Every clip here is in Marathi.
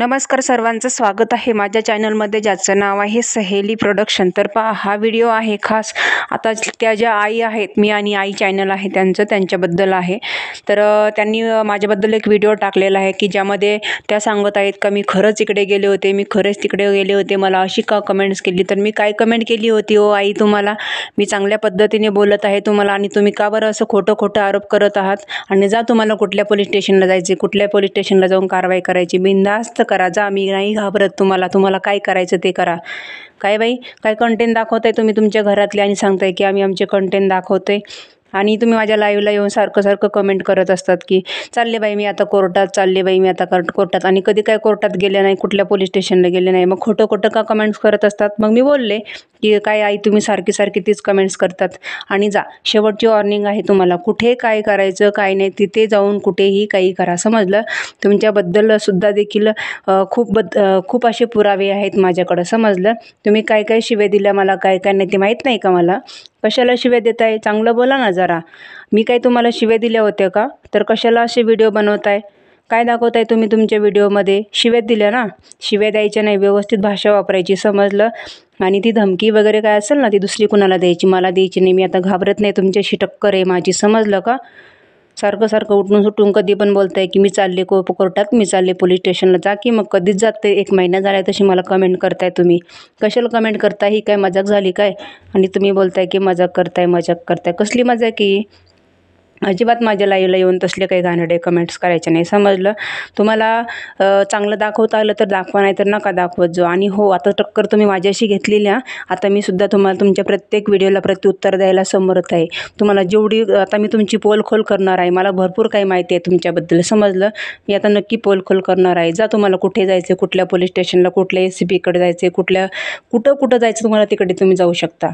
नमस्कार सर्वांचं स्वागत आहे माझ्या चॅनलमध्ये ज्याचं नाव आहे सहेली प्रोडक्शन तर पहा हा व्हिडिओ आहे खास आता त्या ज्या आई आहेत मी आणि आई चॅनल आहे त्यांचं त्यांच्याबद्दल आहे तर त्यांनी माझ्याबद्दल एक व्हिडिओ टाकलेला आहे की ज्यामध्ये त्या सांगत आहेत का मी खरंच इकडे गेले होते मी खरंच तिकडे गेले होते मला अशी का कमेंट्स केली तर मी काय कमेंट केली होती हो आई तुम्हाला मी चांगल्या पद्धतीने बोलत आहे तुम्हाला आणि तुम्ही का बरं असं खोटं खोटं आरोप करत आहात आणि जा तुम्हाला कुठल्या पोलीस स्टेशनला जायचे कुठल्या पोलीस स्टेशनला जाऊन कारवाई करायची बिनधास्त करा जा मी नाही घाबरत तुम्हाला तुम्हाला काय करायचं ते करा काय बाई काय कंटेंट आहे तुम्ही तुमच्या घरातले आणि सांगताय की आम्ही आमचे कंटेंट दाखवतोय आणि तुम्ही माझ्या लाईव्हला येऊन सारखं सारखं कमेंट करत असतात की चालले बाई मी आता कोर्टात चालले बाई मी आता कोर्टात आणि कधी काय कोर्टात गेले नाही कुठल्या पोलीस स्टेशनला गेले नाही मग खोटं खोटं का कमेंट्स करत असतात मग मी बोलले की काय आई तुम्ही सारखी सारखी तीच कमेंट्स करतात आणि जा शेवटची वॉर्निंग आहे तुम्हाला कुठे काय करायचं काय नाही तिथे जाऊन कुठेही काही करा समजलं तुमच्याबद्दल सुद्धा देखील खूप बद खूप असे पुरावे आहेत माझ्याकडं समजलं तुम्ही काय काय शिवे दिल्या मला काय काय नाही ते माहीत नाही का मला कशाला शिव्या आहे चांगलं बोला ना जरा मी काय तुम्हाला शिव्या दिल्या होत्या का तर कशाला असे व्हिडिओ बनवताय काय दाखवताय तुम्ही तुमच्या व्हिडिओमध्ये शिव्या दिल्या ना शिव्या द्यायच्या नाही व्यवस्थित भाषा वापरायची समजलं आणि ती धमकी वगैरे काय असेल ना ती दुसरी कुणाला द्यायची मला द्यायची नाही मी आता घाबरत नाही तुमच्याशी टक्कर आहे माझी समजलं का सारखं सारखं उठून सुटून कधी पण बोलताय की मी चालले को कोर्टात मी चालले पोलीस स्टेशनला जा की मग कधीच जाते एक महिना झाला तशी मला कमेंट करताय तुम्ही कशाला कमेंट करताय ही काय मजाक झाली काय आणि तुम्ही बोलताय की मजाक करताय मजाक करताय कसली मजा की अजिबात माझ्या लाईव्हला येऊन तसले काही गाणडे कमेंट्स करायचे नाही समजलं तुम्हाला चांगलं दाखवता आलं तर दाखवा नाही तर नका दाखवत जो आणि हो आता टक्कर तुम्ही माझ्याशी घेतलेल्या आता मी सुद्धा तुम्हाला तुमच्या प्रत्येक व्हिडिओला प्रत्युत्तर द्यायला समर्थ आहे तुम्हाला जेवढी आता मी तुमची पोलखोल करणार आहे मला भरपूर काही माहिती आहे तुमच्याबद्दल समजलं मी आता नक्की पोलखोल करणार आहे जा तुम्हाला कुठे जायचं कुठल्या पोलीस स्टेशनला कुठल्या एस सी बीकडे जायचं कुठल्या कुठं कुठं जायचं तुम्हाला तिकडे तुम्ही जाऊ शकता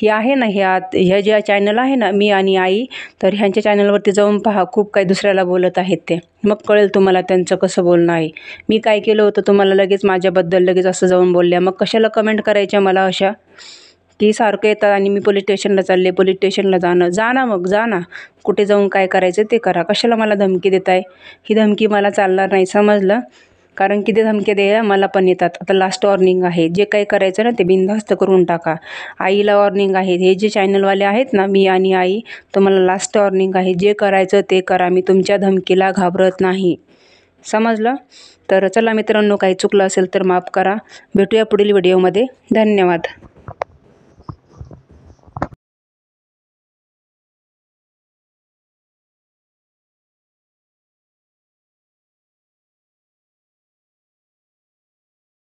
ही आहे ना ह्या ह्या ज्या चॅनल आहे ना मी आणि आई तर ह्यांच्या चॅनलवरती जाऊन पहा खूप काही दुसऱ्याला बोलत आहेत ते मग कळेल तुम्हाला त्यांचं कसं बोलणं आहे मी काय केलं होतं तुम्हाला लगेच माझ्याबद्दल लगेच असं जाऊन बोलल्या मग कशाला कमेंट करायच्या मला अशा की सारखं येतात आणि मी पोलीस स्टेशनला चालले पोलीस स्टेशनला जाणं जा ना मग जा ना कुठे जाऊन काय करायचं ते करा कशाला मला धमकी देत आहे ही धमकी मला चालणार नाही समजलं कारण की ते धमक्या मला पण येतात आता लास्ट वॉर्निंग आहे जे काही करायचं ना ते बिनधास्त करून टाका आईला वॉर्निंग आहे हे जे चॅनलवाले आहेत ना मी आणि आई तुम्हाला लास्ट वॉर्निंग आहे जे करायचं ते करा मी तुमच्या धमकीला घाबरत नाही समजलं तर चला मित्रांनो काही चुकलं असेल तर माफ करा भेटूया पुढील व्हिडिओमध्ये धन्यवाद